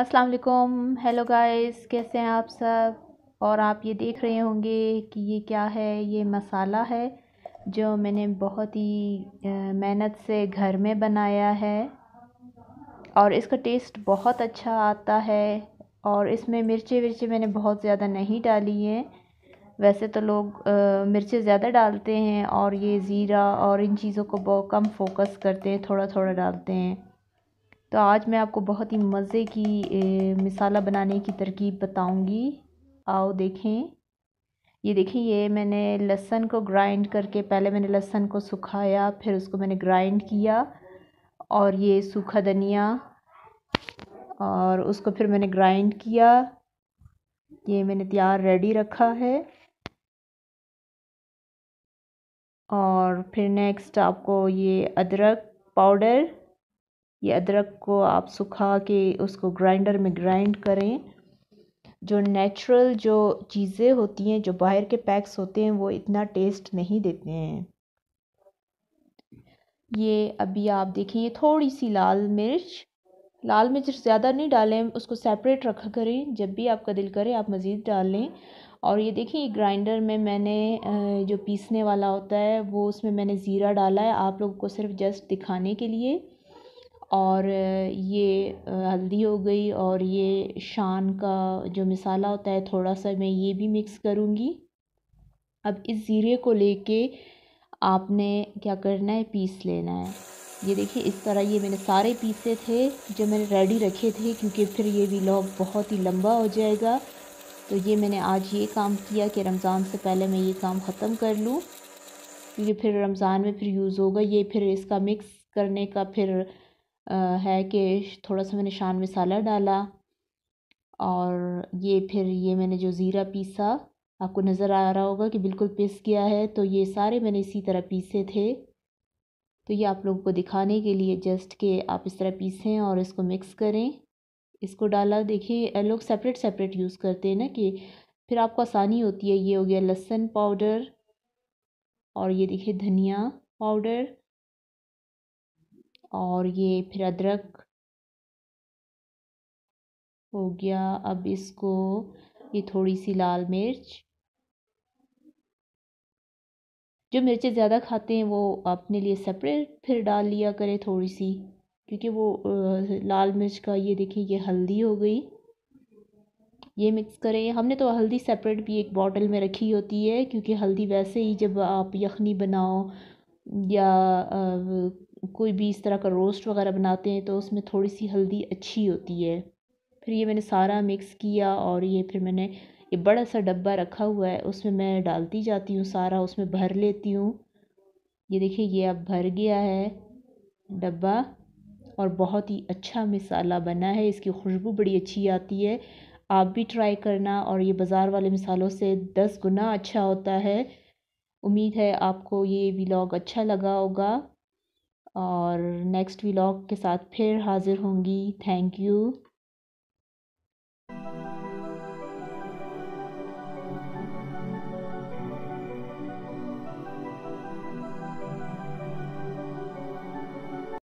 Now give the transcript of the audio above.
अस्सलाम वालेकुम hello guys कैसे हैं आप सब और आप ये देख रहे होंगे कि ये क्या है ये मसाला है जो मैंने बहुत ही मेहनत से घर में बनाया है और इसका टेस्ट बहुत अच्छा आता है और इसमें मिर्ची विर्ची मैंने बहुत ज़्यादा नहीं डाली है वैसे तो लोग मिर्चें ज़्यादा डालते हैं और ये ज़ीरा और इन चीज़ों को बहुत कम फोकस करते हैं थोड़ा थोड़ा डालते हैं तो आज मैं आपको बहुत ही मज़े की मिसाला बनाने की तरकीब बताऊंगी आओ देखें ये देखें ये मैंने लहसन को ग्राइंड करके पहले मैंने लहसन को सुखाया फिर उसको मैंने ग्राइंड किया और ये सूखा धनिया और उसको फिर मैंने ग्राइंड किया ये मैंने तैयार रेडी रखा है और फिर नेक्स्ट आपको ये अदरक पाउडर ये अदरक को आप सुखा के उसको ग्राइंडर में ग्राइंड करें जो नेचुरल जो चीज़ें होती हैं जो बाहर के पैक्स होते हैं वो इतना टेस्ट नहीं देते हैं ये अभी आप देखें ये थोड़ी सी लाल मिर्च लाल मिर्च ज़्यादा नहीं डालें उसको सेपरेट रखा करें जब भी आपका दिल करे आप मज़ीद डाल लें और ये देखें ये ग्राइंडर में मैंने जो पीसने वाला होता है वो उसमें मैंने ज़ीरा डाला है आप लोगों को सिर्फ जस्ट दिखाने के लिए और ये हल्दी हो गई और ये शान का जो मसाला होता है थोड़ा सा मैं ये भी मिक्स करूँगी अब इस ज़ीरे को लेके आपने क्या करना है पीस लेना है ये देखिए इस तरह ये मैंने सारे पीसे थे जो मैंने रेडी रखे थे क्योंकि फिर ये व्लॉग बहुत ही लंबा हो जाएगा तो ये मैंने आज ये काम किया कि रमज़ान से पहले मैं ये काम ख़त्म कर लूँ क्योंकि फिर रमज़ान में फिर यूज़ होगा ये फिर इसका मिक्स करने का फिर है कि थोड़ा सा मैंने शान मसाला डाला और ये फिर ये मैंने जो ज़ीरा पीसा आपको नज़र आ रहा होगा कि बिल्कुल पिस गया है तो ये सारे मैंने इसी तरह पीसे थे तो ये आप लोगों को दिखाने के लिए जस्ट कि आप इस तरह पीसें और इसको मिक्स करें इसको डाला देखिए लोग सेपरेट सेपरेट यूज़ करते हैं ना कि फिर आपको आसानी होती है ये हो गया लहसुन पाउडर और ये देखिए धनिया पाउडर और ये फिर अदरक हो गया अब इसको ये थोड़ी सी लाल मिर्च जो मिर्चें ज़्यादा खाते हैं वो अपने लिए सेपरेट फिर डाल लिया करें थोड़ी सी क्योंकि वो लाल मिर्च का ये देखिए ये हल्दी हो गई ये मिक्स करें हमने तो हल्दी सेपरेट भी एक बॉटल में रखी होती है क्योंकि हल्दी वैसे ही जब आप यखनी बनाओ या कोई भी इस तरह का रोस्ट वगैरह बनाते हैं तो उसमें थोड़ी सी हल्दी अच्छी होती है फिर ये मैंने सारा मिक्स किया और ये फिर मैंने ये बड़ा सा डब्बा रखा हुआ है उसमें मैं डालती जाती हूँ सारा उसमें भर लेती हूँ ये देखिए ये अब भर गया है डब्बा और बहुत ही अच्छा मिसाला बना है इसकी खुशबू बड़ी अच्छी आती है आप भी ट्राई करना और ये बाज़ार वाले मिसालों से दस गुना अच्छा होता है उम्मीद है आपको ये व्लॉग अच्छा लगा होगा और नेक्स्ट व्लॉग के साथ फिर हाज़िर होंगी थैंक यू